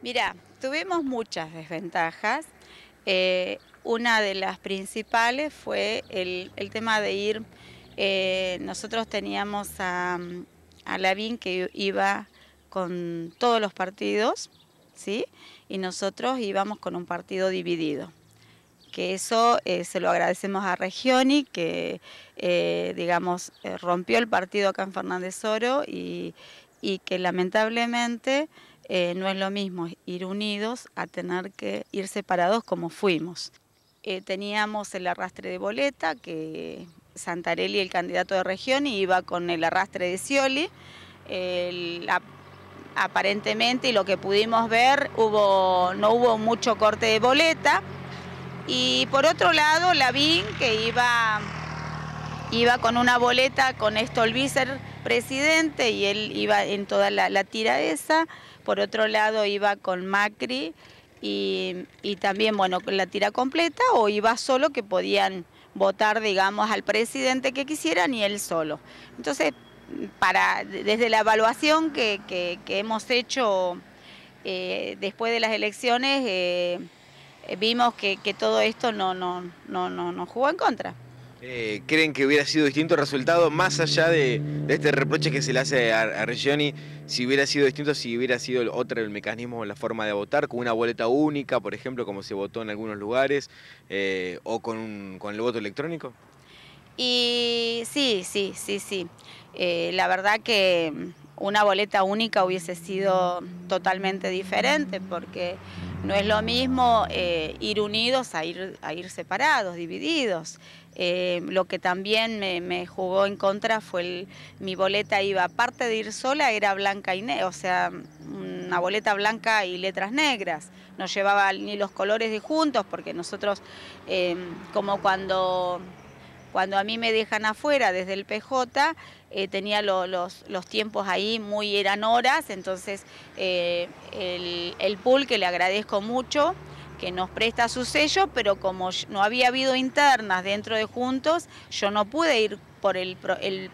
Mira, tuvimos muchas desventajas. Eh, una de las principales fue el, tema de ir, eh, nosotros teníamos a, Lavín que iba con todos los partidos, ¿sí? Y nosotros íbamos con un partido dividido. Que eso eh, se lo agradecemos a Regioni, que digamos rompió el partido acá en Fernández Oro y que lamentablemente eh, no es lo mismo ir unidos a tener que ir separados como fuimos. Eh, teníamos el arrastre de boleta, que Santarelli, el candidato de región, iba con el arrastre de Scioli. aparentemente, y lo que pudimos ver, hubo, no hubo mucho corte de boleta. Y por otro lado, Lavín, que iba, iba con una boleta con Stolbizer presidente y él iba en toda la, la tira esa, por otro lado iba con Macri y, también, bueno, con la tira completa o iba solo que podían votar, digamos, al presidente que quisieran y él solo. Entonces, para, desde la evaluación que, hemos hecho eh, después de las elecciones, eh, vimos que, todo esto no, no, no jugó en contra. Eh, ¿Creen que hubiera sido distinto el resultado, más allá de, este reproche que se le hace a, Regioni, si hubiera sido distinto, si hubiera sido otro el mecanismo, la forma de votar, con una boleta única, por ejemplo, como se votó en algunos lugares, eh, o con, el voto electrónico? Y sí, sí, sí, sí. Eh, la verdad que una boleta única hubiese sido totalmente diferente, porque no es lo mismo eh, ir unidos a ir, a ir separados, divididos. Eh, lo que también me, jugó en contra fue el, mi boleta iba, aparte de ir sola, era blanca y negra, o sea, una boleta blanca y letras negras. No llevaba ni los colores de juntos, porque nosotros, eh, como cuando, cuando a mí me dejan afuera desde el PJ, eh, tenía los, los, tiempos ahí, muy eran horas, entonces eh, el, el pool que le agradezco mucho que nos presta su sello, pero como no había habido internas dentro de Juntos, yo no pude ir por el,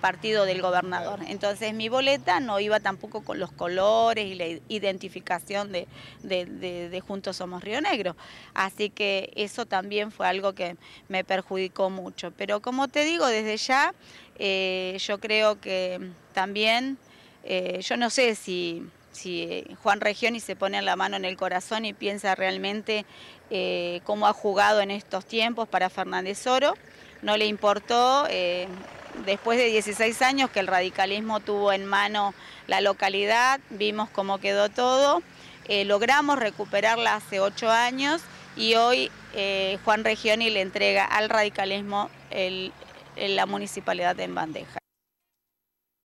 partido del gobernador. Entonces mi boleta no iba tampoco con los colores y la identificación de, de, Juntos Somos Río Negro. Así que eso también fue algo que me perjudicó mucho. Pero como te digo, desde ya eh, yo creo que también, eh, yo no sé si si eh, Juan Regioni se pone la mano en el corazón y piensa realmente eh, cómo ha jugado en estos tiempos para Fernández Oro, no le importó eh, después de 16 años que el radicalismo tuvo en mano la localidad, vimos cómo quedó todo, logramos recuperarla hace 8 años y hoy Juan Regioni le entrega al radicalismo la municipalidad en bandeja.